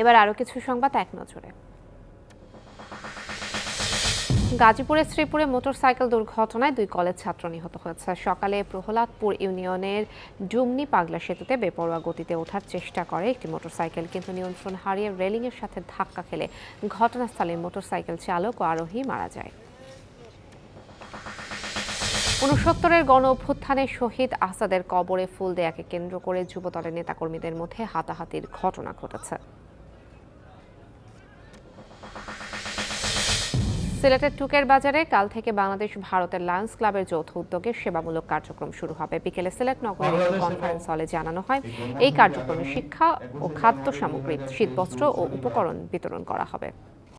এবার আরও কিছু সংবাদ এক নজরে গাজীপুরের শ্রীপুরে মোটরসাইকেল দুর্ঘটনায় দুই কলেজ ছাত্র নিহত হয়েছে সকালে প্রহ্লাদপুর ইউনিয়নের ডুমনি পাগলা সেতুতে বেপরোয়া গতিতে ওঠার চেষ্টা করে একটি মোটরসাইকেল কিন্তু নিয়ন্ত্রণ হারিয়ে রেলিংয়ের সাথে ধাক্কা খেলে ঘটনাস্থলে মোটরসাইকেল চালক ও আরোহী মারা যায় উনসত্তরের গণ অভ্যুত্থানে শহীদ আসাদের কবরে ফুল দেয়াকে কেন্দ্র করে যুবদলের নেতাকর্মীদের মধ্যে হাতাহাতির ঘটনা ঘটেছে সিলেটের টুকের বাজারে কাল থেকে বাংলাদেশ ভারতের লায়ন্স ক্লাবের যৌথ উদ্যোগে সেবামূলক কার্যক্রম শুরু হবে বিকেলে সিলেট নগরের কনফারেন্স হলে জানানো হয় এই কার্যক্রমে শিক্ষা ও খাদ্য সামগ্রী শীতবস্ত্র ও উপকরণ বিতরণ করা হবে